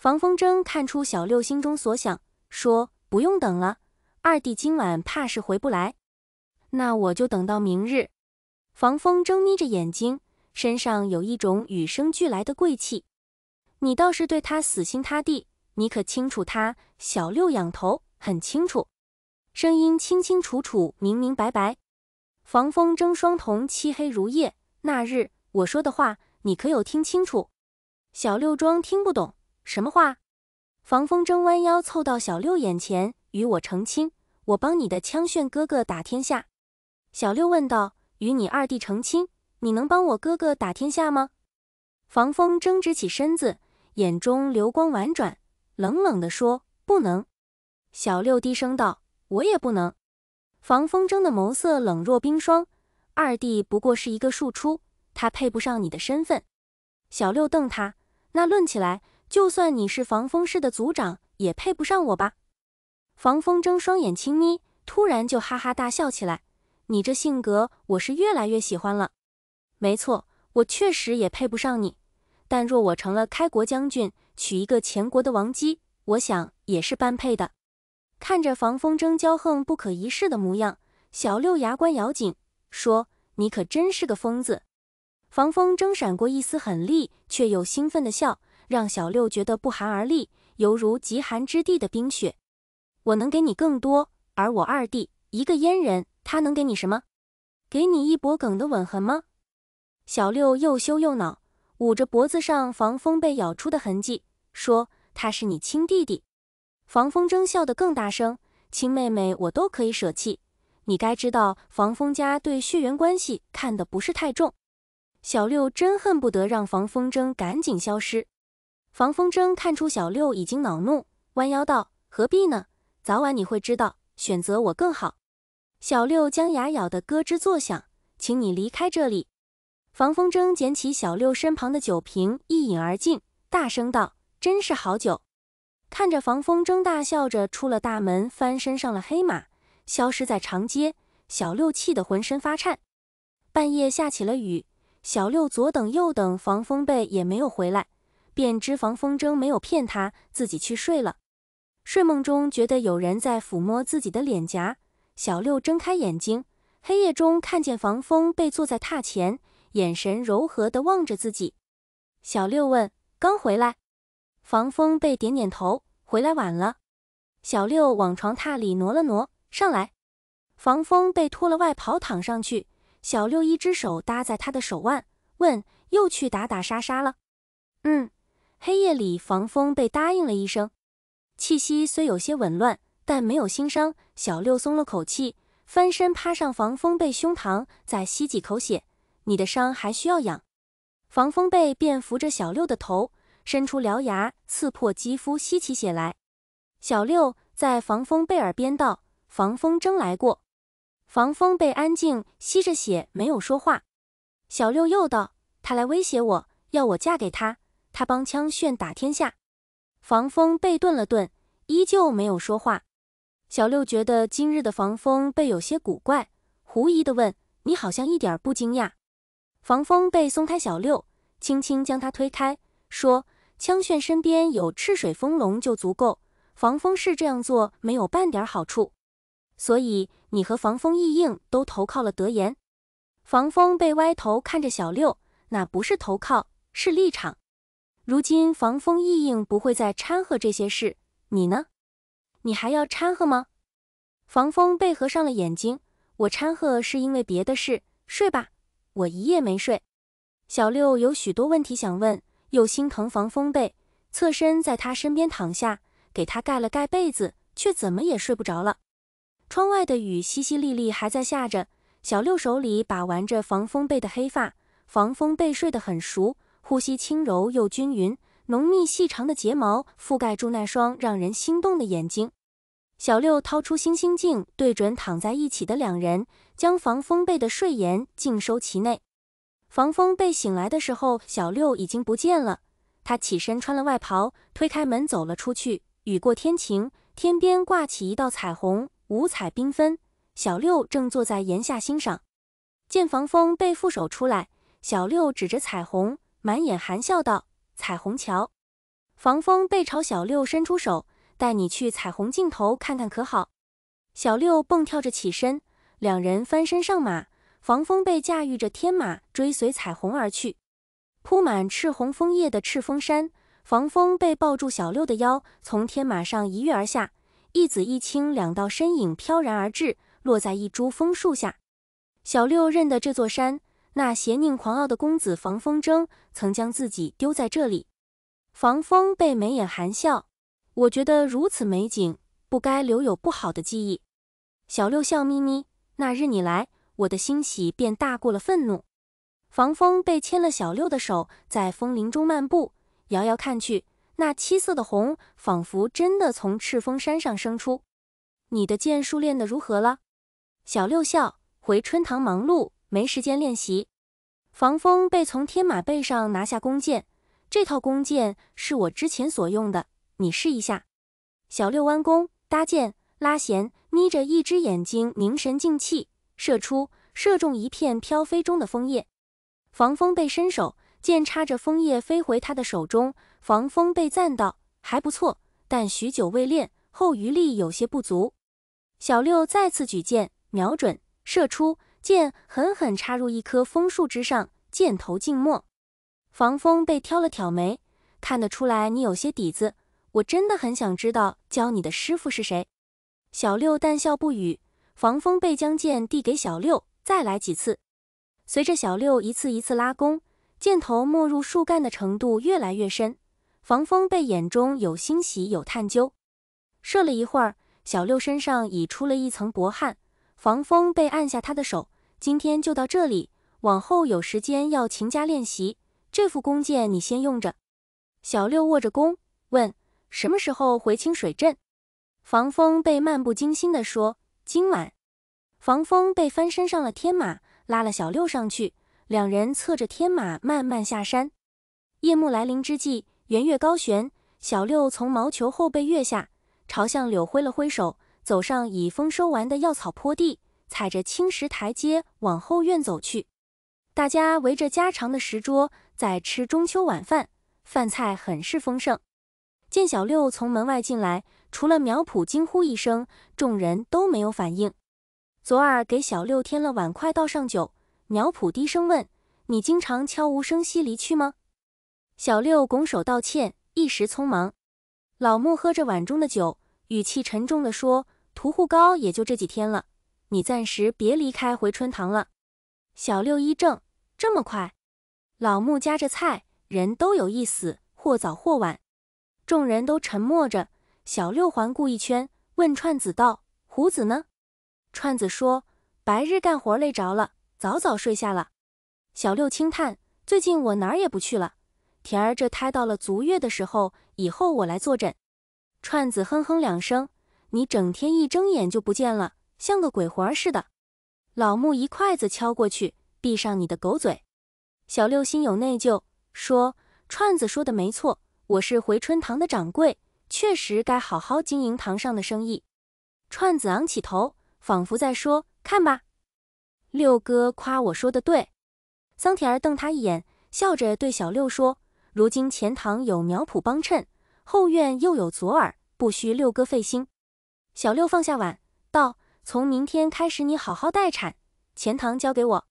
防风筝看出小六心中所想，说：“不用等了，二弟今晚怕是回不来。那我就等到明日。”防风筝眯着眼睛，身上有一种与生俱来的贵气。你倒是对他死心塌地，你可清楚他？小六仰头，很清楚，声音清清楚楚，明明白白。防风筝双瞳漆黑如夜。那日我说的话，你可有听清楚？小六装听不懂。什么话？防风筝弯腰凑到小六眼前，与我成亲，我帮你的枪炫哥哥打天下。小六问道：“与你二弟成亲，你能帮我哥哥打天下吗？”防风筝直起身子，眼中流光婉转，冷冷地说：“不能。”小六低声道：“我也不能。”防风筝的眸色冷若冰霜，二弟不过是一个庶出，他配不上你的身份。小六瞪他：“那论起来。”就算你是防风氏的族长，也配不上我吧？防风筝双眼轻眯，突然就哈哈大笑起来。你这性格，我是越来越喜欢了。没错，我确实也配不上你。但若我成了开国将军，娶一个前国的王姬，我想也是般配的。看着防风筝骄横不可一世的模样，小六牙关咬紧，说：“你可真是个疯子。”防风筝闪过一丝狠厉，却又兴奋的笑。让小六觉得不寒而栗，犹如极寒之地的冰雪。我能给你更多，而我二弟，一个阉人，他能给你什么？给你一脖梗的吻痕吗？小六又羞又恼，捂着脖子上防风被咬出的痕迹，说：“他是你亲弟弟。”防风筝笑得更大声：“亲妹妹，我都可以舍弃。你该知道，防风家对血缘关系看的不是太重。”小六真恨不得让防风筝赶紧消失。防风筝看出小六已经恼怒，弯腰道：“何必呢？早晚你会知道，选择我更好。”小六将牙咬得咯吱作响：“请你离开这里！”防风筝捡起小六身旁的酒瓶，一饮而尽，大声道：“真是好酒！”看着防风筝大笑着出了大门，翻身上了黑马，消失在长街。小六气得浑身发颤。半夜下起了雨，小六左等右等，防风被也没有回来。便知防风筝没有骗他，自己去睡了。睡梦中觉得有人在抚摸自己的脸颊。小六睁开眼睛，黑夜中看见防风被坐在榻前，眼神柔和地望着自己。小六问：“刚回来？”防风被点点头：“回来晚了。”小六往床榻里挪了挪，上来。防风被脱了外袍躺上去，小六一只手搭在他的手腕，问：“又去打打杀杀了？”嗯。黑夜里，防风被答应了一声，气息虽有些紊乱，但没有心伤。小六松了口气，翻身趴上防风被胸膛，再吸几口血。你的伤还需要养。防风被便扶着小六的头，伸出獠牙刺破肌肤吸起血来。小六在防风被耳边道：“防风真来过。”防风被安静吸着血，没有说话。小六又道：“他来威胁我，要我嫁给他。”他帮枪炫打天下，防风被顿了顿，依旧没有说话。小六觉得今日的防风被有些古怪，狐疑地问：“你好像一点不惊讶？”防风被松开小六，轻轻将他推开，说：“枪炫身边有赤水风龙就足够，防风是这样做没有半点好处。所以你和防风易应都投靠了德言。”防风被歪头看着小六，那不是投靠，是立场。如今防风意应不会再掺和这些事，你呢？你还要掺和吗？防风被合上了眼睛，我掺和是因为别的事。睡吧，我一夜没睡。小六有许多问题想问，又心疼防风被，侧身在他身边躺下，给他盖了盖被子，却怎么也睡不着了。窗外的雨淅淅沥沥还在下着，小六手里把玩着防风被的黑发，防风被睡得很熟。呼吸轻柔又均匀，浓密细长的睫毛覆盖住那双让人心动的眼睛。小六掏出星星镜，对准躺在一起的两人，将防风被的睡颜尽收其内。防风被醒来的时候，小六已经不见了。他起身穿了外袍，推开门走了出去。雨过天晴，天边挂起一道彩虹，五彩缤纷。小六正坐在檐下欣赏，见防风被扶手出来，小六指着彩虹。满眼含笑道：“彩虹桥，防风背朝小六伸出手，带你去彩虹尽头看看，可好？”小六蹦跳着起身，两人翻身上马，防风背驾驭着天马，追随彩虹而去。铺满赤红枫叶的赤峰山，防风背抱住小六的腰，从天马上一跃而下，一紫一青两道身影飘然而至，落在一株枫树下。小六认得这座山。那邪佞狂傲的公子防风筝曾将自己丢在这里。防风被眉眼含笑，我觉得如此美景不该留有不好的记忆。小六笑眯眯，那日你来，我的欣喜便大过了愤怒。防风被牵了小六的手，在风林中漫步，遥遥看去，那七色的红仿佛真的从赤峰山上生出。你的剑术练得如何了？小六笑，回春堂忙碌。没时间练习。防风被从天马背上拿下弓箭，这套弓箭是我之前所用的，你试一下。小六弯弓搭箭，拉弦，眯着一只眼睛，凝神静气，射出，射中一片飘飞中的枫叶。防风被伸手，箭插着枫叶飞回他的手中。防风被赞道：“还不错，但许久未练，后余力有些不足。”小六再次举箭，瞄准，射出。箭狠狠插入一棵枫树枝上，箭头静默。防风被挑了挑眉，看得出来你有些底子。我真的很想知道教你的师傅是谁。小六淡笑不语。防风被将剑递给小六，再来几次。随着小六一次一次拉弓，箭头没入树干的程度越来越深。防风被眼中有欣喜，有探究。射了一会儿，小六身上已出了一层薄汗。防风被按下他的手，今天就到这里，往后有时间要勤加练习。这副弓箭你先用着。小六握着弓问：“什么时候回清水镇？”防风被漫不经心地说：“今晚。”防风被翻身上了天马，拉了小六上去，两人策着天马慢慢下山。夜幕来临之际，圆月高悬，小六从毛球后背跃下，朝向柳挥了挥手。走上已丰收完的药草坡地，踩着青石台阶往后院走去。大家围着家常的石桌在吃中秋晚饭，饭菜很是丰盛。见小六从门外进来，除了苗圃惊呼一声，众人都没有反应。左耳给小六添了碗筷，倒上酒。苗圃低声问：“你经常悄无声息离去吗？”小六拱手道歉，一时匆忙。老木喝着碗中的酒。语气沉重地说：“屠户高也就这几天了，你暂时别离开回春堂了。”小六一怔：“这么快？”老木夹着菜：“人都有一死，或早或晚。”众人都沉默着。小六环顾一圈，问串子道：“胡子呢？”串子说：“白日干活累着了，早早睡下了。”小六轻叹：“最近我哪儿也不去了，田儿这胎到了足月的时候，以后我来坐诊。”串子哼哼两声，你整天一睁眼就不见了，像个鬼魂似的。老木一筷子敲过去，闭上你的狗嘴。小六心有内疚，说：“串子说的没错，我是回春堂的掌柜，确实该好好经营堂上的生意。”串子昂起头，仿佛在说：“看吧，六哥夸我说的对。”桑田儿瞪他一眼，笑着对小六说：“如今钱堂有苗圃帮衬。”后院又有左耳，不需六哥费心。小六放下碗，道：“从明天开始，你好好待产，钱塘交给我。”